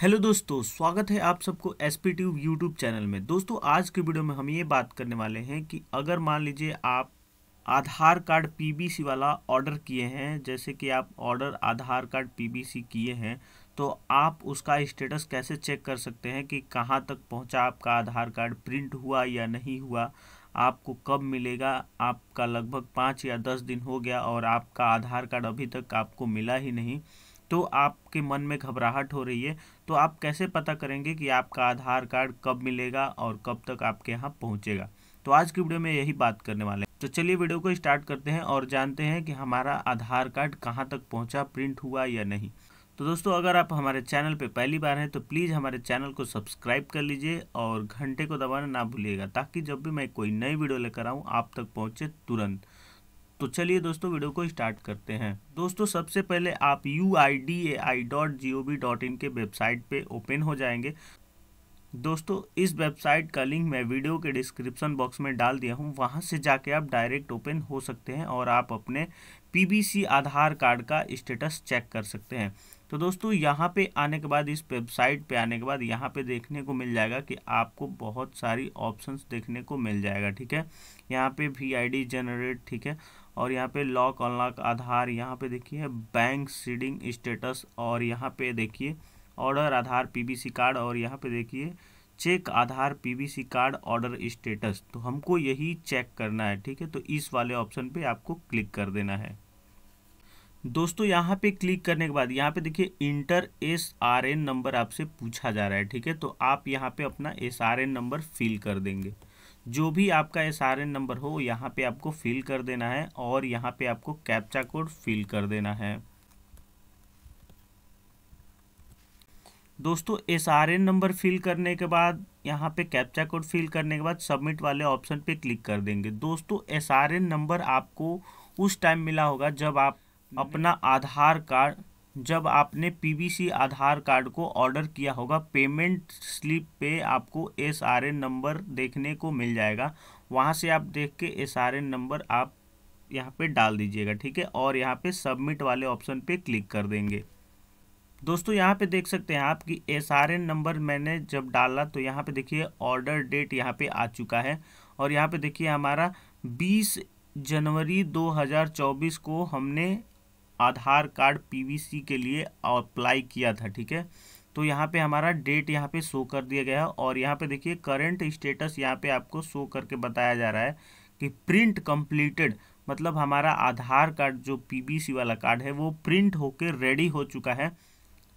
hello दोस्तों स्वागत है आप सबको S P tube YouTube channel में दोस्तों आज के वीडियो में हम ये बात करने वाले हैं कि अगर मान लीजिए आप आधार कार्ड पीबीसी वाला ऑर्डर किए हैं जैसे कि आप ऑर्डर आधार कार्ड पीबीसी किए हैं तो आप उसका स्टेटस कैसे चेक कर सकते हैं कि कहाँ तक पहुँचा आपका आधार कार्ड प्रिंट हुआ या नहीं हुआ आपको कब मिलेगा आपका लगभग पाँच या दस दिन हो गया और आपका आधार कार्ड अभी तक आपको मिला ही नहीं तो आपके मन में घबराहट हो रही है तो आप कैसे पता करेंगे कि आपका आधार कार्ड कब मिलेगा और कब तक आपके यहाँ पहुँचेगा तो आज की वीडियो में यही बात करने वाले हैं तो चलिए वीडियो को स्टार्ट करते हैं और जानते हैं कि हमारा आधार कार्ड कहाँ तक पहुँचा प्रिंट हुआ या नहीं तो दोस्तों अगर आप हमारे चैनल पर पहली बार हैं तो प्लीज़ हमारे चैनल को सब्सक्राइब कर लीजिए और घंटे को दबाना ना भूलिएगा ताकि जब भी मैं कोई नई वीडियो लेकर आऊँ आप तक पहुँचे तुरंत तो चलिए दोस्तों वीडियो को स्टार्ट करते हैं दोस्तों सबसे पहले आप U I D A I dot G O V dot in के वेबसाइट पे ओपन हो जाएंगे दोस्तों इस वेबसाइट का लिंक मैं वीडियो के डिस्क्रिप्शन बॉक्स में डाल दिया हूँ वहाँ से जाके आप डायरेक्ट ओपन हो सकते हैं और आप अपने पीबीसी आधार कार्ड का स्टेटस चेक कर सकते हैं तो दोस्तों यहाँ पे आने के बाद इस वेबसाइट पे आने के बाद यहाँ पे देखने को मिल जाएगा कि आपको बहुत सारी ऑप्शंस देखने को मिल जाएगा ठीक है यहाँ पे वी आई जनरेट ठीक है और यहाँ पे लॉक अनलॉक आधार यहाँ पे देखिए बैंक सीडिंग स्टेटस और यहाँ पे देखिए ऑर्डर आधार पी कार्ड और यहाँ पर देखिए check Aadhaar P card order status तो हमको यही चेक करना है ठीक है तो इस वाले ऑप्शन पर आपको क्लिक कर देना है दोस्तों यहाँ पे क्लिक करने के बाद यहाँ पे देखिए enter S R N number आपसे पूछा जा रहा है ठीक है तो आप यहाँ पे अपना S R N number fill कर देंगे जो भी आपका एस आर एन नंबर हो यहाँ पे आपको फिल कर देना है और यहाँ पे आपको कैप्चा कोड फिल कर देना है दोस्तों S R N number fill करने के बाद यहाँ पे कैप्चा कोड फिल करने के बाद सबमिट वाले ऑप्शन पे क्लिक कर देंगे दोस्तों एस आर एन नंबर आपको उस टाइम मिला होगा जब आप अपना आधार कार्ड जब आपने पीवीसी आधार कार्ड को ऑर्डर किया होगा पेमेंट स्लिप पे आपको एस आर एन नंबर देखने को मिल जाएगा वहाँ से आप देख के एस आर एन नंबर आप यहाँ पे डाल दीजिएगा ठीक है और यहाँ पे सबमिट वाले ऑप्शन पे क्लिक कर देंगे दोस्तों यहाँ पे देख सकते हैं आप कि एस आर एन नंबर मैंने जब डाला तो यहाँ पे देखिए ऑर्डर डेट यहाँ पे आ चुका है और यहाँ पे देखिए हमारा बीस जनवरी 2024 को हमने आधार कार्ड पीवीसी के लिए अप्लाई किया था ठीक है तो यहाँ पे हमारा डेट यहाँ पे शो कर दिया गया और यहाँ पे देखिए करंट स्टेटस यहाँ पे आपको शो करके बताया जा रहा है कि प्रिंट कंप्लीटेड मतलब हमारा आधार कार्ड जो पीबीसी वाला कार्ड है वो प्रिंट होके रेडी हो चुका है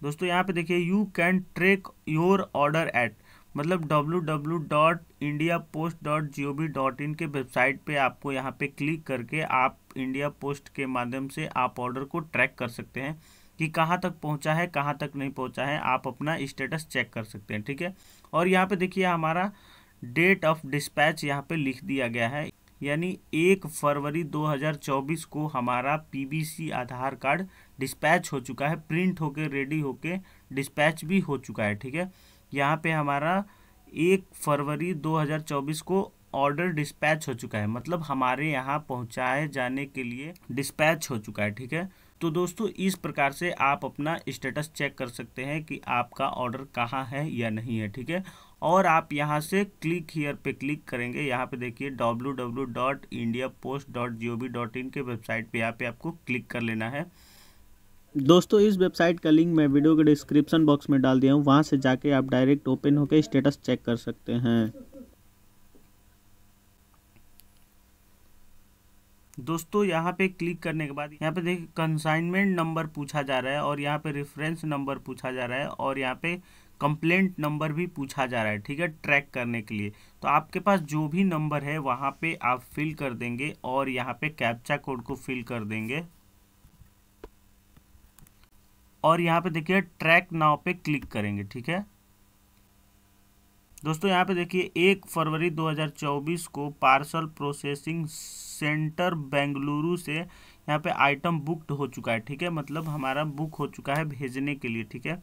दोस्तों यहाँ पे देखिए you can track your order at मतलब www.indiapost.gov.in के वेबसाइट पे आपको यहाँ पे क्लिक करके आप इंडिया पोस्ट के माध्यम से आप ऑर्डर को ट्रैक कर सकते हैं कि कहाँ तक पहुँचा है कहाँ तक नहीं पहुँचा है आप अपना स्टेटस चेक कर सकते हैं ठीक है और यहाँ पे देखिए हमारा डेट ऑफ डिस्पैच यहाँ पे लिख दिया गया है यानी एक फरवरी 2024 को हमारा पीबीसी आधार कार्ड डिस्पैच हो चुका है प्रिंट होके रेडी होके डिस्पैच भी हो चुका है ठीक है यहाँ पे हमारा एक फरवरी 2024 को ऑर्डर डिस्पैच हो चुका है मतलब हमारे यहाँ पहुँचाए जाने के लिए डिस्पैच हो चुका है ठीक है तो दोस्तों इस प्रकार से आप अपना स्टेटस चेक कर सकते हैं कि आपका ऑर्डर कहाँ है या नहीं है ठीक है और आप यहाँ से क्लिक हीयर पे क्लिक करेंगे यहाँ पे देखिए W W dot India post G O V dot in के वेबसाइट पे यहाँ पे आपको क्लिक कर लेना है दोस्तों इस वेबसाइट का लिंक मैं वीडियो के डिस्क्रिप्शन बॉक्स में डाल दिया हूँ वहाँ से जाके आप डायरेक्ट ओपन होकर स्टेटस चेक कर सकते हैं दोस्तों यहाँ पे क्लिक करने के बाद यहाँ पे देखिए कंसाइनमेंट नंबर पूछा जा रहा है और यहाँ पे रेफरेंस नंबर पूछा जा रहा है और यहाँ पे कंप्लेंट नंबर भी पूछा जा रहा है ठीक है ट्रैक करने के लिए तो आपके पास जो भी नंबर है वहाँ पे आप फिल कर देंगे और यहाँ पे कैप्चा कोड को फिल कर देंगे और यहाँ पे देखिए ट्रैक नाव पे क्लिक करेंगे ठीक है दोस्तों यहाँ पे देखिए एक फरवरी 2024 को पार्सल प्रोसेसिंग सेंटर बेंगलुरु से यहाँ पे आइटम बुकड हो चुका है ठीक है मतलब हमारा बुक हो चुका है भेजने के लिए ठीक है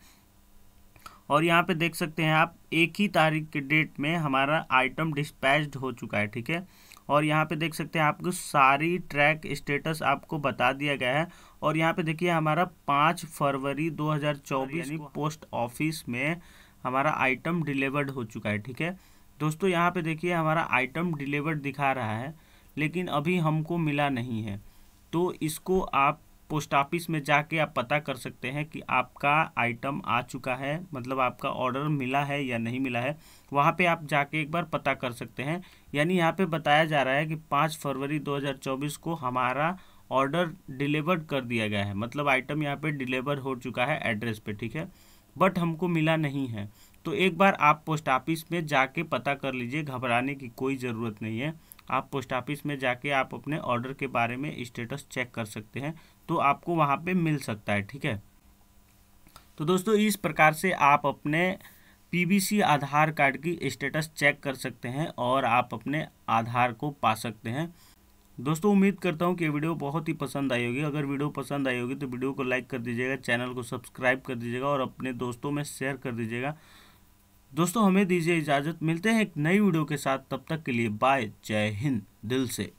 और यहाँ पे देख सकते हैं आप एक ही तारीख के डेट में हमारा आइटम डिस्पैच्ड हो चुका है ठीक है और यहाँ पे देख सकते हैं आपको सारी ट्रैक स्टेटस आपको बता दिया गया है और यहाँ पे देखिए हमारा पाँच फरवरी 2024 पोस्ट ऑफिस में हमारा आइटम डिलीवर्ड हो चुका है ठीक है दोस्तों यहाँ पे देखिए हमारा आइटम डिलीवर्ड दिखा रहा है लेकिन अभी हमको मिला नहीं है तो इसको आप पोस्ट ऑफिस में जाके आप पता कर सकते हैं कि आपका आइटम आ चुका है मतलब आपका ऑर्डर मिला है या नहीं मिला है वहाँ पे आप जाके एक बार पता कर सकते हैं यानी यहाँ पे बताया जा रहा है कि पाँच फरवरी 2024 को हमारा ऑर्डर डिलीवर्ड कर दिया गया है मतलब आइटम यहाँ पे डिलीवर हो चुका है एड्रेस पे ठीक है बट हमको मिला नहीं है तो एक बार आप पोस्ट ऑफिस में जाके पता कर लीजिए घबराने की कोई ज़रूरत नहीं है आप पोस्ट ऑफिस में जाके आप अपने ऑर्डर के बारे में स्टेटस चेक कर सकते हैं तो आपको वहाँ पे मिल सकता है ठीक है तो दोस्तों इस प्रकार से आप अपने पीबीसी आधार कार्ड की स्टेटस चेक कर सकते हैं और आप अपने आधार को पा सकते हैं दोस्तों उम्मीद करता हूँ कि वीडियो बहुत ही पसंद आई होगी अगर वीडियो पसंद आई होगी तो वीडियो को लाइक कर दीजिएगा चैनल को सब्सक्राइब कर दीजिएगा और अपने दोस्तों में शेयर कर दीजिएगा दोस्तों हमें दीजिए इजाज़त मिलते हैं एक नई वीडियो के साथ तब तक के लिए बाय जय हिंद दिल से